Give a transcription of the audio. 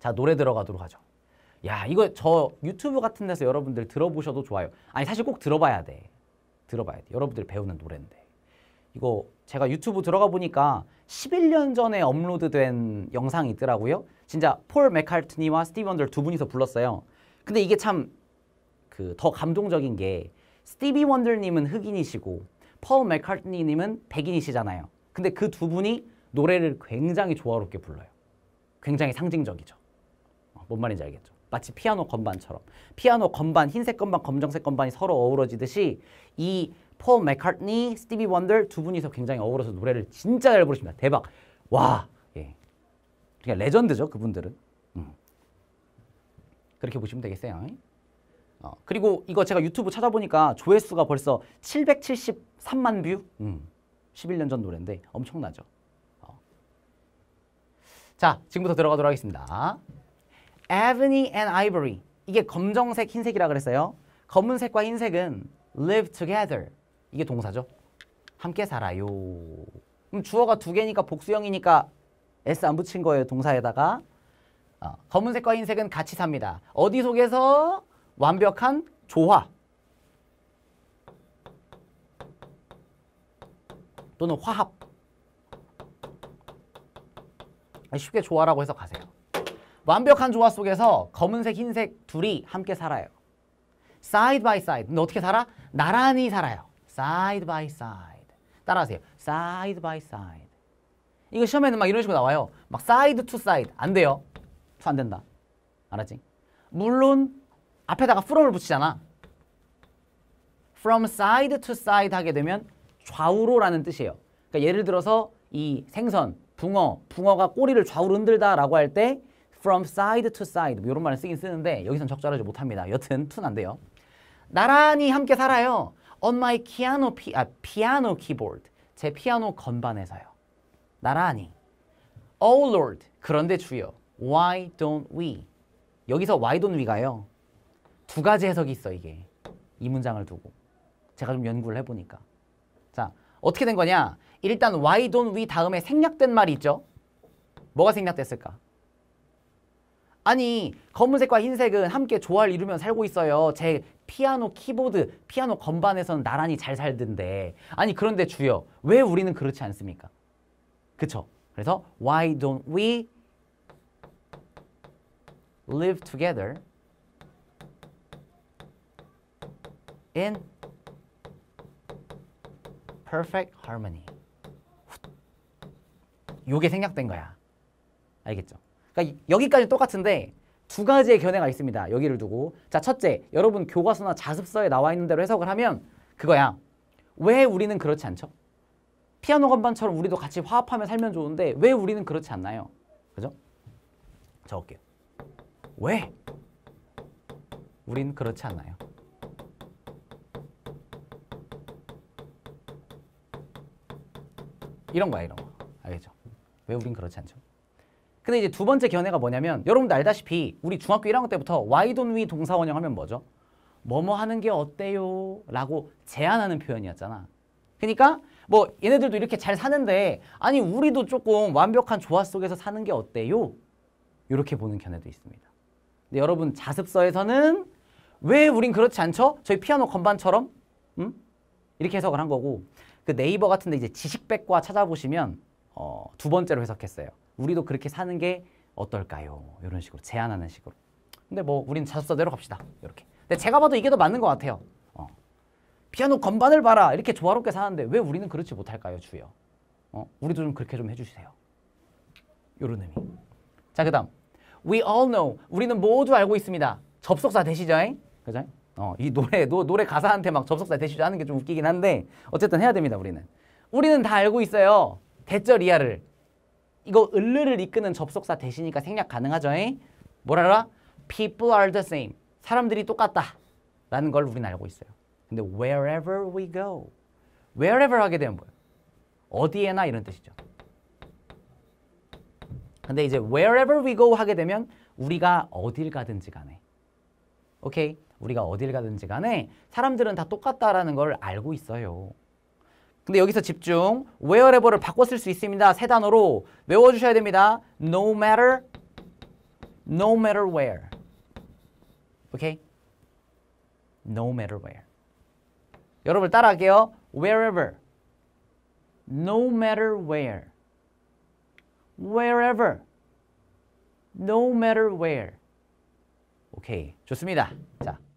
자 노래 들어가도록 하죠. 야 이거 저 유튜브 같은 데서 여러분들 들어보셔도 좋아요. 아니 사실 꼭 들어봐야 돼. 들어봐야 돼. 여러분들 배우는 노래인데. 이거 제가 유튜브 들어가 보니까 11년 전에 업로드된 영상이 있더라고요. 진짜 폴 맥카트니와 스티브 원들 두 분이서 불렀어요. 근데 이게 참 그 더 감동적인 게 스티비 원들님은 흑인이시고 펄 맥카트니님은 백인이시잖아요. 근데 그 두 분이 노래를 굉장히 조화롭게 불러요. 굉장히 상징적이죠. 뭔 말인지 알겠죠? 마치 피아노 건반처럼 피아노 건반, 흰색 건반, 검정색 건반이 서로 어우러지듯이 이폴 맥카트니, 스티비 원들 두 분이서 굉장히 어우러서 노래를 진짜 잘 부르십니다. 대박! 와! 예. 그러 레전드죠, 그분들은. 음. 그렇게 보시면 되겠어요. 어, 그리고 이거 제가 유튜브 찾아보니까 조회수가 벌써 773만 뷰? 음, 11년 전 노래인데 엄청나죠. 어. 자, 지금부터 들어가도록 하겠습니다. ebony and ivory 이게 검정색, 흰색이라 그랬어요. 검은색과 흰색은 live together 이게 동사죠. 함께 살아요. 그럼 주어가 두 개니까 복수형이니까 s 안 붙인 거예요. 동사에다가 어, 검은색과 흰색은 같이 삽니다. 어디 속에서 완벽한 조화 또는 화합 쉽게 조화라고 해석하세요. 완벽한 조화 속에서 검은색, 흰색 둘이 함께 살아요. side by s i 어떻게 살아? 나란히 살아요. side by s i 따라하세요. side by s i 이거 시험에는 막 이런 식으로 나와요. 막 side to s 안 돼요. 투안 된다. 알았지? 물론 앞에다가 from을 붙이잖아. from side to side 하게 되면 좌우로라는 뜻이에요. 그러니까 예를 들어서 이 생선, 붕어, 붕어가 꼬리를 좌우로 흔들다라고 할때 from side to side 뭐 이런 말을 쓰긴 쓰는데 여기선 적절하지 못합니다. 여튼 투는 안 돼요. 나란히 함께 살아요. On my piano, 피, 아, 피아노 keyboard. 제 피아노 건반에서요. 나란히. Oh Lord. 그런데 주여. Why don't we? 여기서 why don't we가요. 두 가지 해석이 있어 이게. 이 문장을 두고. 제가 좀 연구를 해보니까. 자, 어떻게 된 거냐. 일단 why don't we 다음에 생략된 말이 있죠. 뭐가 생략됐을까? 아니 검은색과 흰색은 함께 조화를 이루며 살고 있어요. 제 피아노 키보드, 피아노 건반에서는 나란히 잘 살던데 아니 그런데 주여 왜 우리는 그렇지 않습니까? 그쵸? 그래서 why don't we live together in perfect harmony 요게 생략된 거야 알겠죠? 그러니까 여기까지 똑같은데 두 가지의 견해가 있습니다. 여기를 두고. 자, 첫째, 여러분 교과서나 자습서에 나와 있는 대로 해석을 하면 그거야. 왜 우리는 그렇지 않죠? 피아노 건반처럼 우리도 같이 화합하며 살면 좋은데 왜 우리는 그렇지 않나요? 그죠? 적을게요. 왜? 우린 그렇지 않나요? 이런 거야, 이런 거. 알겠죠? 왜 우린 그렇지 않죠? 근데 이제 두 번째 견해가 뭐냐면 여러분들 알다시피 우리 중학교 1학년 때부터 why don't we 동사원형 하면 뭐죠? 뭐뭐 하는 게 어때요? 라고 제안하는 표현이었잖아. 그러니까 뭐 얘네들도 이렇게 잘 사는데 아니 우리도 조금 완벽한 조화 속에서 사는 게 어때요? 이렇게 보는 견해도 있습니다. 근데 여러분 자습서에서는 왜 우린 그렇지 않죠? 저희 피아노 건반처럼 음? 이렇게 해석을 한 거고 그 네이버 같은 데 이제 지식백과 찾아보시면 어, 두 번째로 해석했어요. 우리도 그렇게 사는 게 어떨까요? 이런 식으로 제안하는 식으로. 근데 뭐 우리는 자습서대로 갑시다. 이렇게. 근데 제가 봐도 이게 더 맞는 것 같아요. 어. 피아노 건반을 봐라. 이렇게 조화롭게 사는데 왜 우리는 그렇지 못할까요, 주여? 어? 우리도 좀 그렇게 좀 해주세요. 이런 의미. 자, 그다음. We all know. 우리는 모두 알고 있습니다. 접속사 되시죠? 그죠? 어, 이 노래 노, 노래 가사한테 막 접속사 대시죠 하는 게 좀 웃기긴 한데 어쨌든 해야 됩니다 우리는 우리는 다 알고 있어요 대절 이하를 이거 을르를 이끄는 접속사 대시니까 생략 가능하죠. 뭐라라? People are the same. 사람들이 똑같다. 라는 걸 우린 알고 있어요. 근데 wherever we go. wherever 하게 되면 뭐예요? 어디에나 이런 뜻이죠. 근데 이제 wherever we go 하게 되면 우리가 어딜 가든지 간에 오케이? 우리가 어딜 가든지 간에 사람들은 다 똑같다라는 걸 알고 있어요. 근데 여기서 집중. wherever를 바꿔 쓸 수 있습니다. 세 단어로 외워주셔야 됩니다. no matter, no matter where. 오케이? no matter where. 여러분 따라할게요. wherever, no matter where. wherever, no matter where. 오케이, 좋습니다. 자.